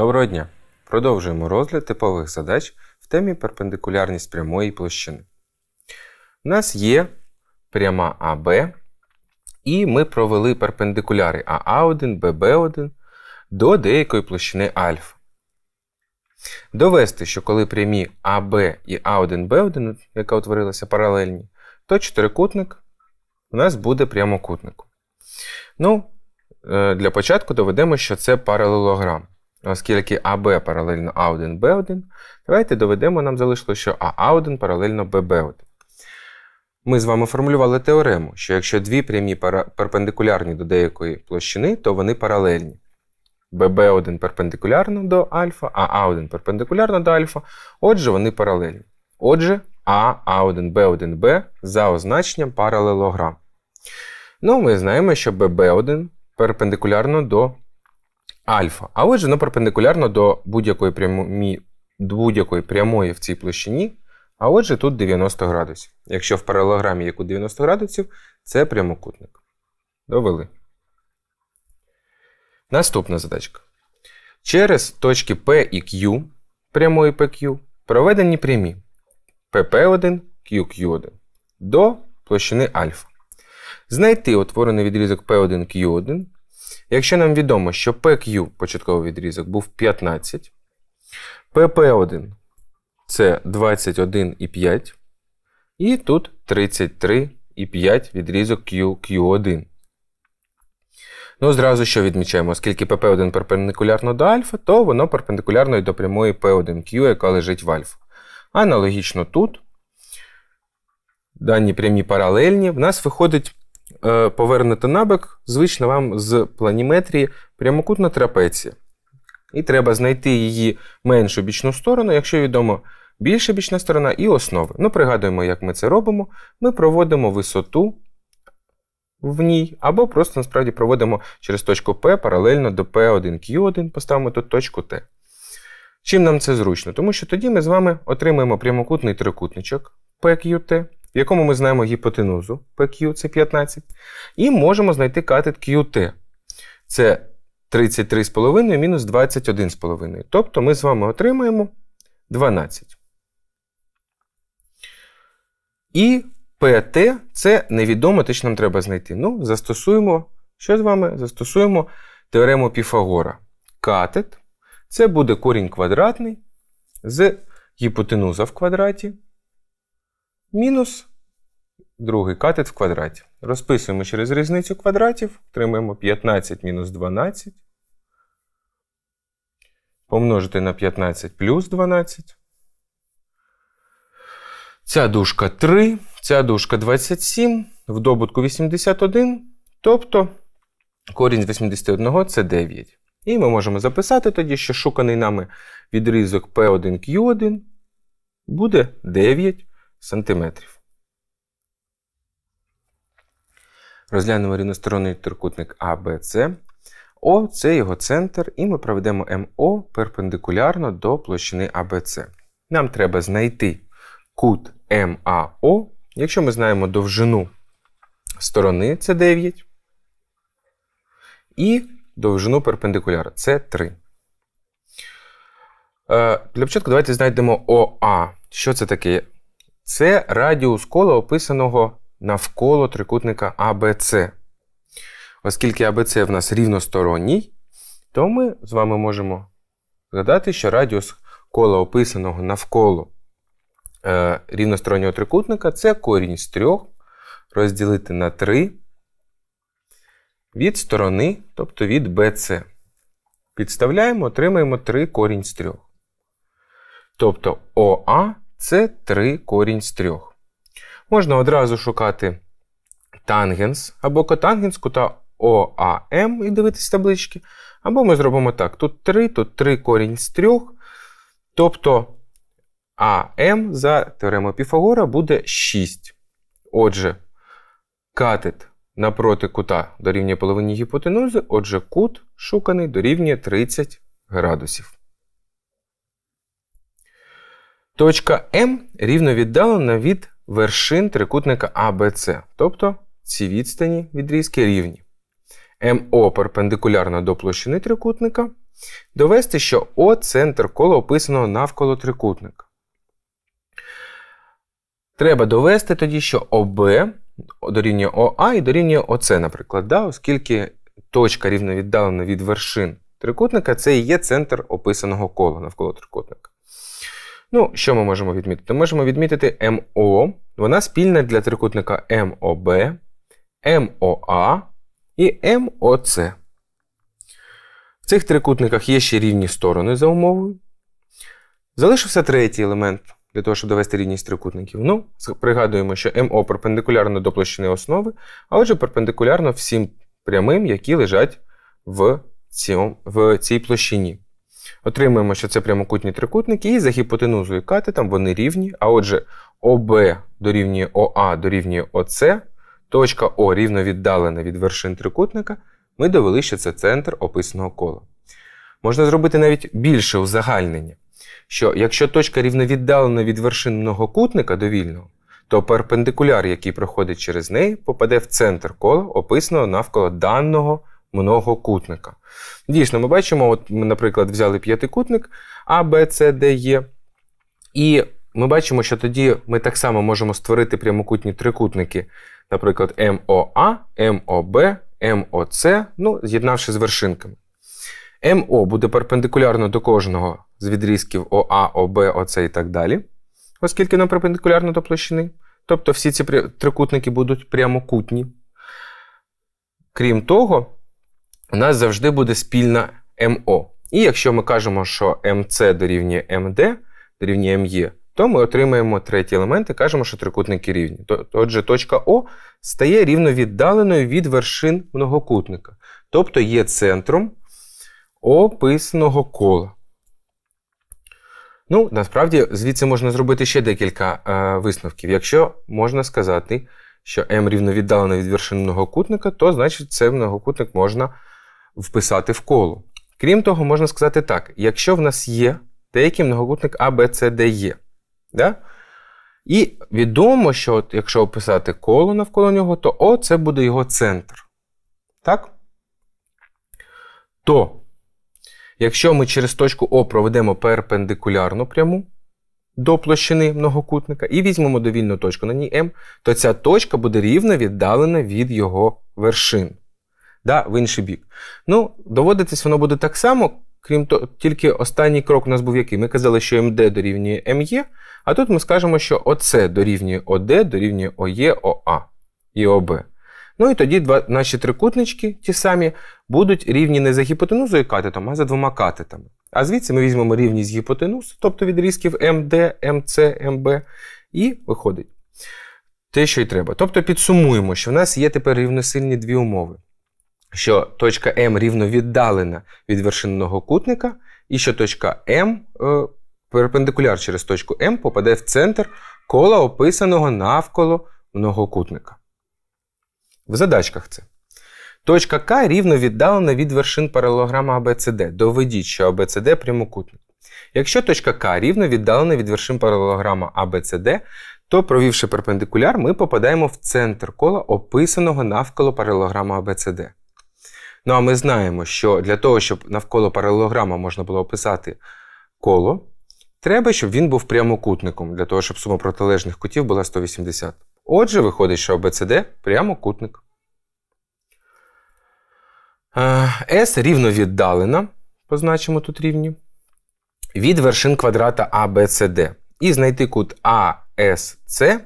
Доброго дня! Продовжуємо розгляд типових задач в темі перпендикулярність прямої площини. У нас є пряма АБ, і ми провели перпендикуляри АА1, ББ1 до деякої площини альфа. Довести, що коли прямі АБ і А1Б1, яка утворилася паралельні, то чотирикутник у нас буде прямокутником. Ну, е, Для початку доведемо, що це паралелограм. Оскільки АБ паралельно А1, Б1, давайте доведемо, нам залишило, що АА1 паралельно ББ1. Ми з вами формулювали теорему, що якщо дві прямі перпендикулярні до деякої площини, то вони паралельні. ББ1 перпендикулярно до альфа, АА1 перпендикулярно до альфа, отже, вони паралельні. Отже, АА1, Б1Б за означенням паралелограм. Ну, ми знаємо, що ББ1 перпендикулярно до альфа. А отже, воно перпендикулярно до будь-якої прямої, будь прямої в цій площині. А отже, тут 90 градусів. Якщо в паралограмі є 90 градусів, це прямокутник. Довели. Наступна задачка. Через точки P і Q прямої PQ проведені прямі PP1, QQ1 до площини альфа. Знайти утворений відрізок P1Q1 Якщо нам відомо, що PQ початковий відрізок був 15, PP1 це 21,5, і тут 33,5 відрізок QQ1. Ну, зразу що відмічаємо, оскільки PP1 перпендикулярно до альфа, то воно перпендикулярно і до прямої P1Q, яка лежить в альфа. Аналогічно тут дані прямі паралельні, в нас виходить Е, повернете набик, звична вам з планіметрії прямокутна трапеція. І треба знайти її меншу бічну сторону, якщо відомо, більша бічна сторона і основи. Ну, пригадуємо, як ми це робимо. Ми проводимо висоту в ній, або просто насправді проводимо через точку P паралельно до P1Q1, поставимо тут точку T. Чим нам це зручно? Тому що тоді ми з вами отримаємо прямокутний трикутничок PQT в якому ми знаємо гіпотенузу PQ, це 15, і можемо знайти катет QT. Це 33,5 мінус 21,5. Тобто ми з вами отримаємо 12. І ПТ це невідомо, те, що нам треба знайти. Ну, застосуємо, що з вами? Застосуємо теорему Піфагора. Катет це буде корінь квадратний з гіпотенуза в квадраті мінус другий катет в квадраті. Розписуємо через різницю квадратів, отримаємо 15 мінус 12. Помножити на 15 плюс 12. Ця дужка 3, ця дужка 27, в добутку 81. Тобто корінь з 81 це 9. І ми можемо записати тоді, що шуканий нами відрізок P1Q1 буде 9 сантиметрів. Розглянемо рівносторонний трикутник АБЦ. О це його центр, і ми проведемо МО перпендикулярно до площини АБЦ. Нам треба знайти кут МАО. Якщо ми знаємо довжину сторони це 9. І довжину перпендикуляра це 3. Е, для початку давайте знайдемо ОА. Що це таке? Це радіус кола, описаного навколо трикутника АБЦ. Оскільки АБЦ в нас рівносторонній, то ми з вами можемо згадати, що радіус кола описаного навколо е, рівностороннього трикутника це корінь з трьох. розділити на 3 від сторони, тобто від BC. Підставляємо, отримаємо 3 корінь з трьох. Тобто ОА це 3 корінь з 3. Можна одразу шукати тангенс або котангенс кута ОАМ і дивитись таблички. Або ми зробимо так: тут 3, тут 3 корінь з 3. Тобто АМ за теоремою Піфагора буде 6. Отже, катет напроти кута дорівнює половині гіпотенузи, отже, кут шуканий дорівнює 30 градусів. Точка М рівновіддалена від вершин трикутника АБЦ, тобто ці відстані відрізки рівні. МО перпендикулярно до площини трикутника. Довести, що О центр кола описаного навколо трикутника. Треба довести тоді, що ОБ дорівнює ОА і дорівнює ОС, наприклад, да? оскільки точка рівновіддалена від вершин трикутника це і є центр описаного кола навколо трикутника. Ну, що ми можемо відмітити? Ми можемо відмітити МО, вона спільна для трикутника МОБ, МОА і МОЦ. В цих трикутниках є ще рівні сторони за умовою. Залишився третій елемент для того, щоб довести рівність трикутників. Ну, пригадуємо, що МО перпендикулярно до площини основи, а отже, перпендикулярно всім прямим, які лежать в, цьому, в цій площині. Отримуємо, що це прямокутні трикутники, і за гіпотенузою катетом вони рівні. А отже, ОБ дорівнює ОА дорівнює ОС, точка О рівно віддалена від вершин трикутника, ми довели, що це центр описаного кола. Можна зробити навіть більше узагальнення, що якщо точка рівновіддалена від вершин многокутника довільного, то перпендикуляр, який проходить через неї, попаде в центр кола, описаного навколо даного многокутника. Дійсно, ми бачимо, от ми, наприклад, взяли п'ятикутник А, Б, С, Д, Є. І ми бачимо, що тоді ми так само можемо створити прямокутні трикутники, наприклад, МОА, МОБ, МОЦ, ну, з'єднавши з вершинками. МО буде перпендикулярно до кожного з відрізків ОА, ОБ, ОЦ і так далі, оскільки нам перпендикулярно до площини. Тобто всі ці трикутники будуть прямокутні. Крім того, у нас завжди буде спільна МО. І якщо ми кажемо, що МС дорівнює МД, дорівнює МЄ, то ми отримаємо третій елемент і кажемо, що трикутники рівні. Отже, точка О стає рівновіддаленою від вершин многокутника, тобто є центром описаного кола. Ну, насправді, звідси можна зробити ще декілька е, висновків. Якщо можна сказати, що М рівновіддалено від вершин многокутника, то значить це многокутник можна вписати в коло. Крім того, можна сказати так: якщо в нас є деякий многокутник А, е, да? і відомо, що от, якщо описати коло навколо нього, то О це буде його центр. Так? То, якщо ми через точку О проведемо перпендикулярну пряму до площини многокутника і візьмемо довільну точку на ній М, то ця точка буде рівно віддалена від його вершин да, в інший бік. Ну, доводитись воно буде так само, крім того, тільки останній крок у нас був який. Ми казали, що МД дорівнює МЄ, а тут ми скажемо, що ОС дорівнює ОД, дорівнює ОЄ, ОА і ОБ. Ну і тоді два наші трикутнички, ті самі, будуть рівні не за гіпотенузою катетом, а за двома катетами. А звідси ми візьмемо рівність гіпотенуз, тобто відрізків МД, МЦ, МБ, і виходить те, що й треба. Тобто підсумуємо, що в нас є тепер рівносильні дві умови що точка М рівно віддалена від вершинного кутника, і що точка М е, перпендикуляр через точку М попаде в центр кола описаного навколо многокутника. В задачках це. Точка К рівно віддалена від вершин паралелограма АБЦД. Доведіть, що АБЦД прямокутник. Якщо точка К рівно віддалена від вершин паралелограма АБЦД, то, провівши перпендикуляр, ми попадаємо в центр кола описаного навколо паралелограма АБЦД. Ну а ми знаємо, що для того, щоб навколо паралелограма можна було описати коло, треба, щоб він був прямокутником, для того, щоб сума протилежних кутів була 180. Отже, виходить, що АБЦД прямокутник. С рівно позначимо тут рівні, від вершин квадрата ABCD. І знайти кут ASC,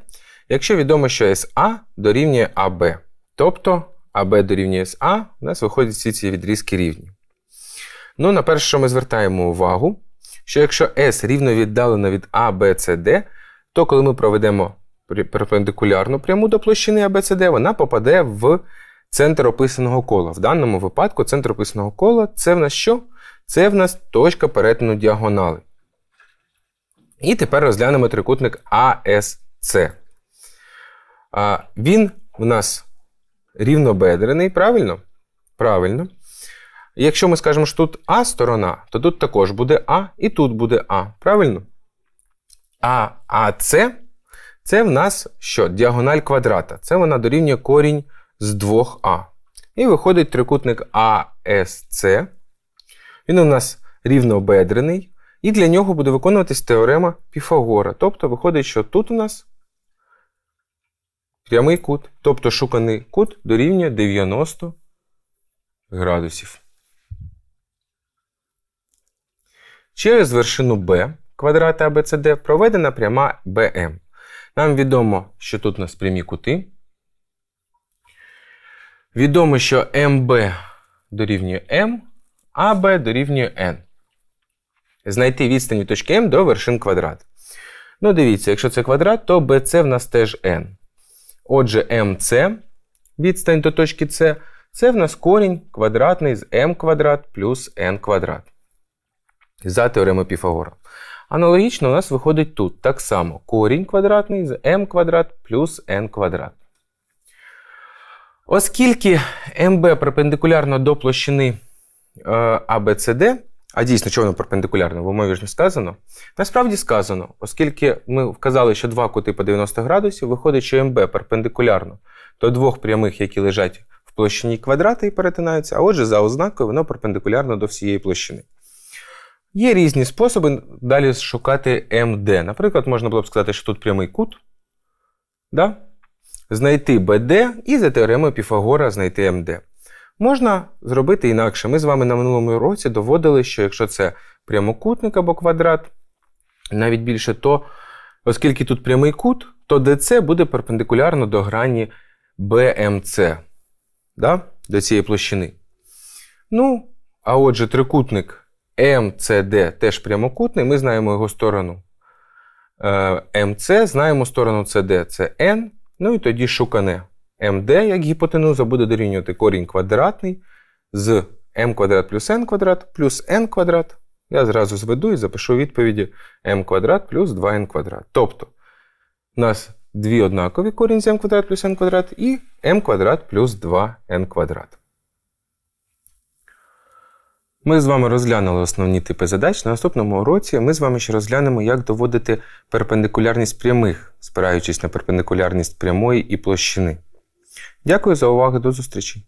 якщо відомо, що СА дорівнює АБ. тобто АБ дорівнює з А, у нас виходять всі ці відрізки рівні. Ну, на перше, що ми звертаємо увагу, що якщо С рівно віддалено від А, Б, С, Д, то коли ми проведемо перпендикулярну пряму до площини А, вона попаде в центр описаного кола. В даному випадку центр описаного кола це в нас що? Це в нас точка перетину діагонали. І тепер розглянемо трикутник АСЦ. Він в нас рівнобедрений, правильно? Правильно. Якщо ми скажемо, що тут А сторона, то тут також буде А і тут буде А, правильно? А АЦ це в нас що? Діагональ квадрата. Це вона дорівнює корінь з двох а І виходить трикутник АСЦ. Він у нас рівнобедрений. І для нього буде виконуватись теорема Піфагора. Тобто, виходить, що тут у нас прямий кут. Тобто шуканий кут дорівнює 90 градусів. Через вершину B квадрата ABCD проведена пряма BM. Нам відомо, що тут у нас прямі кути. Відомо, що MB дорівнює M, а B дорівнює N. Знайти відстані точки M до вершин квадрат. Ну, дивіться, якщо це квадрат, то BC в нас теж N. Отже, МС, відстань до точки С, це в нас корінь квадратний з m квадрат плюс n квадрат. За теоремою Піфагора. Аналогічно у нас виходить тут так само корінь квадратний з m квадрат плюс n квадрат. Оскільки МБ перпендикулярно до площини е, АБЦД, а дійсно, що воно перпендикулярно? В умові ж не сказано. Насправді сказано, оскільки ми вказали, що два кути по 90 градусів, виходить, що МБ перпендикулярно до двох прямих, які лежать в площині квадрата і перетинаються, а отже, за ознакою воно перпендикулярно до всієї площини. Є різні способи далі шукати МД. Наприклад, можна було б сказати, що тут прямий кут. Да? Знайти БД і за теоремою Піфагора знайти МД. Можна зробити інакше. Ми з вами на минулому році доводили, що якщо це прямокутник або квадрат, навіть більше, то оскільки тут прямий кут, то DC буде перпендикулярно до грані BMC, да? до цієї площини. Ну, а отже, трикутник MCD теж прямокутний, ми знаємо його сторону е, МЦ, знаємо сторону CD, це N, ну і тоді шукане. МД як гіпотенуза буде дорівнювати корінь квадратний з m квадрат плюс n квадрат плюс n квадрат. Я зразу зведу і запишу відповіді m квадрат плюс 2n квадрат. Тобто у нас дві однакові корінь з m квадрат плюс n квадрат і m квадрат плюс 2n квадрат. Ми з вами розглянули основні типи задач. На наступному уроці ми з вами ще розглянемо, як доводити перпендикулярність прямих, спираючись на перпендикулярність прямої і площини. Дякую за увагу до зустрічі!